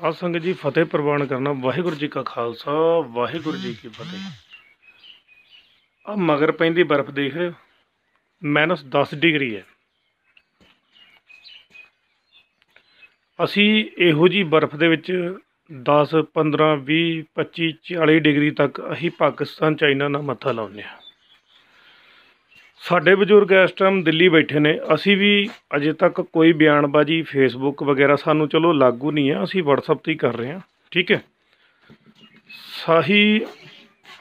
ਸਾਧ ਸੰਗਤ ਜੀ ਫਤਿਹ ਪ੍ਰਵਾਨ ਕਰਨਾ ਵਾਹਿਗੁਰੂ ਜੀ ਕਾ ਖਾਲਸਾ ਵਾਹਿਗੁਰੂ ਜੀ ਕੀ ਫਤਿਹ ਆ ਮਗਰ ਪੈਂਦੀ ਬਰਫ਼ ਦੇਖ ਰਹੇ ਹੋ ਮਾਈਨਸ 10 ਡਿਗਰੀ ਹੈ ਅਸੀਂ ਇਹੋ ਜੀ ਬਰਫ਼ ਦੇ ਵਿੱਚ 10 15 20 25 40 ਡਿਗਰੀ ਤੱਕ ਅਸੀਂ ਪਾਕਿਸਤਾਨ ਚਾਈਨਾ ਨਾਲ ਮੱਥਾ ਲਾਉਂਦੇ ਹਾਂ ਸਾਡੇ ਬਜ਼ੁਰਗ ਇਸ ਟਾਈਮ ਦਿੱਲੀ ਬੈਠੇ ਨੇ ਅਸੀਂ ਵੀ ਅਜੇ ਤੱਕ ਕੋਈ ਬਿਆਨਬਾਜ਼ੀ ਫੇਸਬੁੱਕ ਵਗੈਰਾ ਸਾਨੂੰ ਚਲੋ ਲਾਗੂ ਨਹੀਂ ਆ ਅਸੀਂ WhatsApp ਤੇ ਹੀ ਕਰ ਰਹੇ ਹਾਂ ਠੀਕ ਹੈ ਸਾਹੀ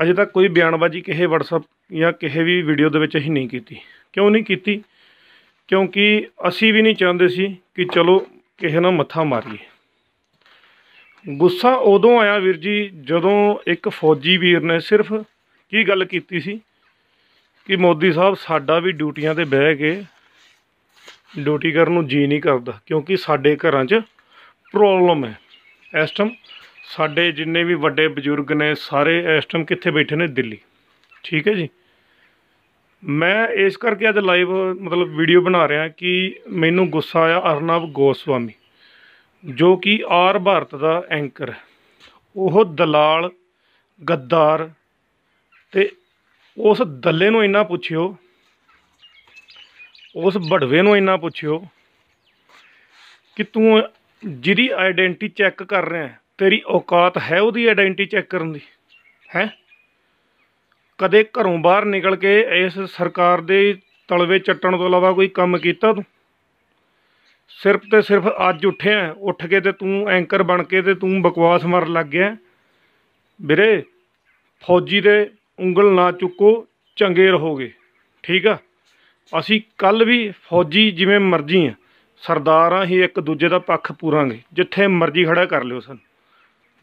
ਅਜੇ ਤੱਕ ਕੋਈ ਬਿਆਨਬਾਜ਼ੀ ਕਿਸੇ WhatsApp ਜਾਂ ਕਿਸੇ ਵੀ ਵੀਡੀਓ ਦੇ ਵਿੱਚ ਅਸੀਂ ਨਹੀਂ ਕੀਤੀ ਕਿਉਂ ਨਹੀਂ ਕੀਤੀ ਕਿਉਂਕਿ ਅਸੀਂ ਵੀ ਨਹੀਂ ਚਾਹੁੰਦੇ ਸੀ ਕਿ ਚਲੋ ਕਿਸੇ ਨਾਲ ਮੱਥਾ ਮਾਰੀਏ ਗੁੱਸਾ ਉਦੋਂ ਆਇਆ ਵੀਰ ਜੀ ਜਦੋਂ ਇੱਕ ਫੌਜੀ ਵੀਰ ਨੇ ਸਿਰਫ ਕੀ ਗੱਲ ਕੀਤੀ ਸੀ ਕਿ ਮੋਦੀ ਸਾਹਿਬ ਸਾਡਾ ਵੀ ਡਿਊਟੀਆਂ ਤੇ ਬਹਿ ਕੇ ਡਿਊਟੀ ਕਰਨ ਨੂੰ ਜੀ ਨਹੀਂ ਕਰਦਾ ਕਿਉਂਕਿ ਸਾਡੇ ਘਰਾਂ 'ਚ ਪ੍ਰੋਬਲਮ ਹੈ ਇਸ ਟਾਈਮ ਸਾਡੇ ਜਿੰਨੇ ਵੀ ਵੱਡੇ ਬਜ਼ੁਰਗ ਨੇ ਸਾਰੇ ਇਸ ਟਾਈਮ ਕਿੱਥੇ ਬੈਠੇ ਨੇ ਦਿੱਲੀ ਠੀਕ ਹੈ ਜੀ ਮੈਂ ਇਸ ਕਰਕੇ ਅੱਜ ਲਾਈਵ ਮਤਲਬ ਵੀਡੀਓ ਬਣਾ ਰਿਹਾ ਕਿ ਮੈਨੂੰ ਗੁੱਸਾ ਆਇਆ ਅਰਨਵ ਗੋਸਵਾਮੀ ਜੋ ਕਿ ਆਰ ਭਾਰਤ ਦਾ ਐਂਕਰ ਉਹ ਦਲਾਲ ਗੱਦਾਰ ਤੇ ਉਸ ਦੱਲੇ ਨੂੰ ਇੰਨਾ ਪੁੱਛਿਓ ਉਸ ਬੜਵੇ ਨੂੰ ਇੰਨਾ ਪੁੱਛਿਓ ਕਿ ਤੂੰ ਜਿਹਦੀ ਆਇਡੈਂਟੀ ਚੈੱਕ ਕਰ ਰਿਹਾ ਤੇਰੀ ਔਕਾਤ ਹੈ ਉਹਦੀ ਆਇਡੈਂਟੀ ਚੈੱਕ ਕਰਨ ਦੀ ਹੈ ਕਦੇ ਘਰੋਂ ਬਾਹਰ ਨਿਕਲ ਕੇ ਇਸ ਸਰਕਾਰ ਦੇ ਤਲਵੇ ਚੱਟਣ ਤੋਂ ਇਲਾਵਾ ਕੋਈ ਕੰਮ ਕੀਤਾ ਤੂੰ ਸਿਰਫ ਤੇ ਸਿਰਫ ਅੱਜ ਉੱਠਿਆ ਉੱਠ ਕੇ ਤੇ ਤੂੰ ਐਂਕਰ ਬਣ ਕੇ ਤੇ ਤੂੰ ਬਕਵਾਸ ਮਾਰਨ ਲੱਗ ਗਿਆ ਵੀਰੇ ਫੌਜੀ ਦੇ ਉਂਗਲ ਨਾ ਚੁੱਕੋ ਚੰਗੇ ਰਹੋਗੇ ਠੀਕ ਆ ਅਸੀਂ ਕੱਲ ਵੀ ਫੌਜੀ ਜਿਵੇਂ ਮਰਜ਼ੀ ਆ ਸਰਦਾਰ ਆ ਹੀ ਇੱਕ ਦੂਜੇ ਦਾ ਪੱਖ ਪੂਰਾਂਗੇ ਜਿੱਥੇ ਮਰਜ਼ੀ ਖੜਾ ਕਰ ਲਿਓ ਸਨ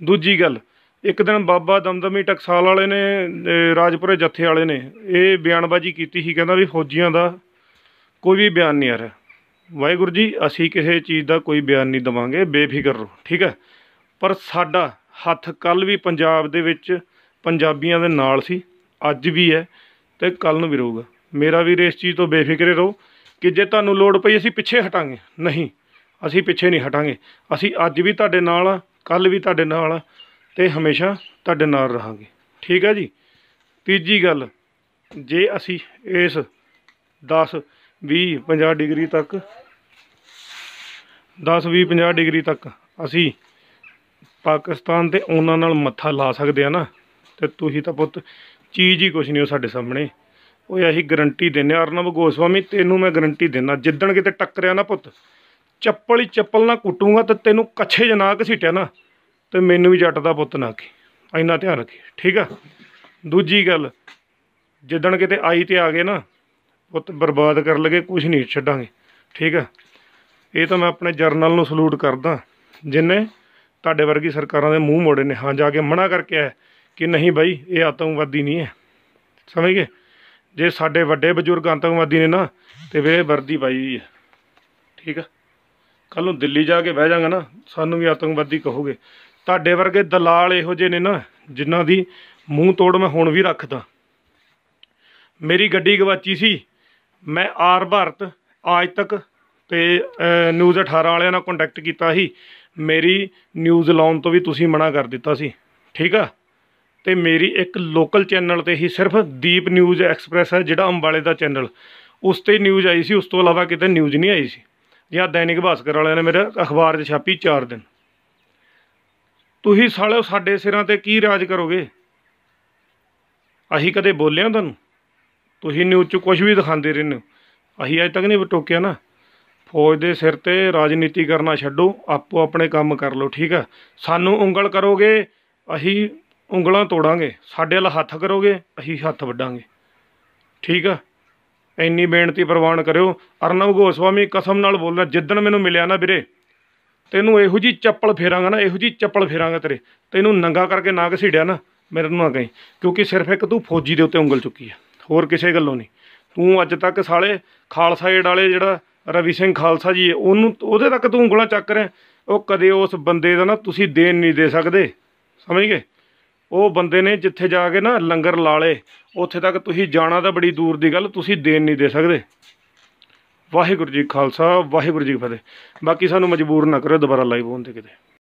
ਦੂਜੀ ਗੱਲ ਇੱਕ ਦਿਨ ਬਾਬਾ ਦਮਦਮੀ ਟਕਸਾਲ ਵਾਲੇ ਨੇ ਰਾਜਪੁਰੇ ਜੱਥੇ ਵਾਲੇ ਨੇ ਇਹ ਬਿਆਨਬਾਜ਼ੀ ਕੀਤੀ ਸੀ ਕਹਿੰਦਾ ਵੀ ਫੌਜੀਆਂ ਦਾ ਕੋਈ ਵੀ ਬਿਆਨ ਨਹੀਂ ਆ ਰਿਹਾ ਵਾਹਿਗੁਰੂ ਜੀ ਅਸੀਂ ਕਿਸੇ ਚੀਜ਼ ਦਾ ਕੋਈ ਬਿਆਨ ਨਹੀਂ ਦਵਾਂਗੇ ਬੇਫਿਕਰ ਰਹੋ ਠੀਕ ਹੈ ਪਰ ਸਾਡਾ ਹੱਥ ਕੱਲ ਵੀ ਪੰਜਾਬ ਦੇ ਵਿੱਚ ਪੰਜਾਬੀਆਂ ਦੇ ਨਾਲ ਸੀ ਅੱਜ ਵੀ ਹੈ ਤੇ ਕੱਲ ਨੂੰ ਵੀ ਰਹੂਗਾ ਮੇਰਾ ਵੀ ਇਸ ਚੀਜ਼ ਤੋਂ ਬੇਫਿਕਰੇ ਰਹੋ ਕਿ ਜੇ ਤੁਹਾਨੂੰ ਲੋੜ ਪਈ ਅਸੀਂ ਪਿੱਛੇ ਹਟਾਂਗੇ ਨਹੀਂ ਅਸੀਂ ਪਿੱਛੇ ਨਹੀਂ ਹਟਾਂਗੇ ਅਸੀਂ ਅੱਜ ਵੀ ਤੁਹਾਡੇ ਨਾਲ ਆ ਕੱਲ ਵੀ ਤੁਹਾਡੇ ਨਾਲ ਆ ਤੇ ਹਮੇਸ਼ਾ ਤੁਹਾਡੇ ਨਾਲ ਰਹਾਂਗੇ ਠੀਕ ਹੈ ਜੀ ਤੀਜੀ ਗੱਲ ਜੇ ਅਸੀਂ ਇਸ 10 20 50 ਡਿਗਰੀ ਤੱਕ 10 20 50 ਡਿਗਰੀ ਤੱਕ ਅਸੀਂ ਪਾਕਿਸਤਾਨ ਤੇ ਉਹਨਾਂ ਨਾਲ ਮੱਥਾ ਲਾ ਸਕਦੇ ਆ ਨਾ ਤੇ ਤੁਸੀਂ ਤਾਂ ਪੁੱਤ ਚੀਜ਼ ਹੀ ਕੁਛ ਨਹੀਂ ਹੋ ਸਾਡੇ ਸਾਹਮਣੇ ਉਹ ਅਸੀਂ ਗਰੰਟੀ ਦਿੰਨੇ ਅਰਨਬ ਗੋਸਵਾਮੀ ਤੈਨੂੰ ਮੈਂ ਗਰੰਟੀ ਦਿੰਨਾ ਜਿੱਦਣ ਕਿਤੇ ਟੱਕਰਿਆ ਨਾ ਪੁੱਤ ਚੱਪਲ ਹੀ ਚੱਪਲ ਨਾ ਕੁੱਟੂਗਾ ਤੇ ਤੈਨੂੰ ਕੱਛੇ ਜਨਾਕ ਘਸੀਟਿਆ ਨਾ ਤੇ ਮੈਨੂੰ ਵੀ ਜੱਟ ਦਾ ਪੁੱਤ ਨਾ ਕੀ ਇੰਨਾ ਧਿਆਨ ਰੱਖੀ ਠੀਕ ਆ ਦੂਜੀ ਗੱਲ ਜਿੱਦਣ ਕਿਤੇ ਆਈ ਤੇ ਆ ਗਏ ਨਾ ਪੁੱਤ ਬਰਬਾਦ ਕਰ ਲਗੇ ਕੁਝ ਨਹੀਂ ਛੱਡਾਂਗੇ ਠੀਕ ਆ ਇਹ ਤਾਂ ਮੈਂ ਆਪਣੇ ਜਰਨਲ ਨੂੰ ਸਲੂਟ ਕਰਦਾ ਜਿਨੇ ਤੁਹਾਡੇ ਵਰਗੀ ਸਰਕਾਰਾਂ ਦੇ ਮੂੰਹ ਮੋੜੇ ਨੇ ਹਾਂ ਜਾ ਕੇ ਮਨਾ ਕਰਕੇ ਆਇਆ ਕਿ ਨਹੀਂ ਬਾਈ ਇਹ ਆਤੰਕਵਾਦੀ ਨਹੀਂ ਹੈ ਸਮਝ ਗਏ ਜੇ ਸਾਡੇ ਵੱਡੇ ਬਜ਼ੁਰਗ ਆਤੰਕਵਾਦੀ ਨੇ ਨਾ ਤੇ ਵੇ ਵਰਦੀ ਪਾਈ ਹੈ ਠੀਕ ਆ ਕੱਲ ਨੂੰ ਦਿੱਲੀ ਜਾ ਕੇ ਬਹਿ ਜਾਗਾ ਨਾ ਸਾਨੂੰ ਵੀ ਆਤੰਕਵਾਦੀ ਕਹੋਗੇ ਤੁਹਾਡੇ ਵਰਗੇ ਦਲਾਲ ਇਹੋ ਜਿਹੇ ਨੇ ਨਾ ਜਿਨ੍ਹਾਂ ਦੀ ਮੂੰਹ ਤੋੜ ਮੈਂ ਹੁਣ ਵੀ ਰੱਖਦਾ ਮੇਰੀ ਗੱਡੀ ਗਵਾਚੀ ਸੀ ਮੈਂ ਆਰ ਭਾਰਤ ਅੱਜ ਤੱਕ ਤੇ ਨਿਊਜ਼ 18 ਵਾਲਿਆਂ ਨਾਲ ਕੰਟੈਕਟ ਕੀਤਾ ਸੀ ਮੇਰੀ ਨਿਊਜ਼ ਲਾਉਣ ਤੋਂ ਵੀ ਤੁਸੀਂ ਮਨਾ ਕਰ ਦਿੱਤਾ ਸੀ ਠੀਕ ਆ ਤੇ ਮੇਰੀ ਇੱਕ ਲੋਕਲ ਚੈਨਲ ਤੇ ਹੀ ਸਿਰਫ ਦੀਪ ਨਿਊਜ਼ ਐਕਸਪ੍ਰੈਸ ਹੈ ਜਿਹੜਾ ਅੰਬਾਲੇ ਦਾ ਚੈਨਲ ਉਸ ਤੇ ਨਿਊਜ਼ ਆਈ ਸੀ ਉਸ ਤੋਂ ਇਲਾਵਾ ਕਿਤੇ ਨਿਊਜ਼ ਨਹੀਂ ਆਈ ਸੀ ਜਾਂ ਦੈਨਿਕ ਭਾਸਕਰ ਵਾਲਿਆਂ ਨੇ ਮੇਰੇ ਅਖਬਾਰ 'ਚ ਛਾਪੀ 4 ਦਿਨ ਤੁਸੀਂ ਸਾਲਿਓ ਸਾਡੇ ਸਿਰਾਂ ਤੇ ਕੀ ਰਾਜ ਕਰੋਗੇ ਅਸੀਂ ਕਦੇ ਬੋਲਿਆ ਤੁਹਾਨੂੰ ਤੁਸੀਂ ਨਿਊਜ਼ 'ਚ ਕੁਝ ਵੀ ਦਿਖਾਉਂਦੇ ਰਹਿੰਦੇ ਹੋ ਅਸੀਂ ਅਜੇ ਤੱਕ ਨਹੀਂ ਟੋਕਿਆ ਨਾ ਫੌਜ ਦੇ ਸਿਰ ਤੇ ਰਾਜਨੀਤੀ ਕਰਨਾ ਛੱਡੋ ਆਪੋ ਆਪਣੇ ਕੰਮ ਕਰ ਲਓ ਠੀਕ ਆ ਸਾਨੂੰ ਉਂਗਲ ਕਰੋਗੇ ਅਸੀਂ ਉਂਗਲਾਂ ਤੋੜਾਂਗੇ ਸਾਡੇ ਵਾਲ ਹੱਥ ਕਰੋਗੇ ਅਸੀਂ ਹੱਥ ਵੱਡਾਂਗੇ ਠੀਕ ਆ ਇੰਨੀ ਬੇਨਤੀ ਪ੍ਰਵਾਨ ਕਰਿਓ ਅਰਨਵ ਗੋਸਵਾਮੀ ਕਸਮ ਨਾਲ ਬੋਲਣਾ ਜਿੱਦਣ ਮੈਨੂੰ ਮਿਲਿਆ ਨਾ ਵੀਰੇ ਤੈਨੂੰ ਇਹੋ ਜੀ ਚੱਪਲ ਫੇਰਾਂਗਾ ਨਾ ਇਹੋ ਜੀ ਚੱਪਲ ਫੇਰਾਂਗਾ ਤੇਰੇ ਤੈਨੂੰ ਨੰਗਾ ਕਰਕੇ ਨਾ ਘਸੀੜਿਆ ਨਾ ਮੇਰੇ ਨੂੰ ਨਾ ਕਹੀਂ ਕਿਉਂਕਿ ਸਿਰਫ ਇੱਕ ਤੂੰ ਫੌਜੀ ਦੇ ਉੱਤੇ ਉਂਗਲ ਚੁੱਕੀ ਆ ਹੋਰ ਕਿਸੇ ਗੱਲੋਂ ਨਹੀਂ ਤੂੰ ਅੱਜ ਤੱਕ ਸਾਲੇ ਖਾਲਸਾ ਏਡ ਵਾਲੇ ਜਿਹੜਾ ਰਵੀ ਸਿੰਘ ਖਾਲਸਾ ਜੀ ਉਹਨੂੰ ਉਹਦੇ ਤੱਕ ਤੂੰ ਉਂਗਲਾਂ ਚੱਕ ਰਿਹਾ ਉਹ ਕਦੇ ਉਸ ਬੰਦੇ ਦਾ ਨਾ ਤੁਸੀਂ ਦੇਣ ਨਹੀਂ ਦੇ ਸਕਦੇ ਸਮਝ ਗਏ ਉਹ ਬੰਦੇ ਨੇ ਜਿੱਥੇ ਜਾ ਕੇ ਨਾ ਲੰਗਰ ਲਾਲੇ ਉੱਥੇ ਤੱਕ ਤੁਸੀਂ ਜਾਣਾ ਤਾਂ ਬੜੀ ਦੂਰ ਦੀ ਗੱਲ ਤੁਸੀਂ ਦੇਣ ਨਹੀਂ ਦੇ ਸਕਦੇ ਵਾਹਿਗੁਰੂ ਜੀ ਖਾਲਸਾ ਵਾਹਿਗੁਰੂ ਜੀ ਫਤਿਹ ਬਾਕੀ ਸਾਨੂੰ ਮਜਬੂਰ ਨਾ ਕਰੋ ਦੁਬਾਰਾ ਲਾਈਵ ਹੋਣ ਤੇ ਕਿਤੇ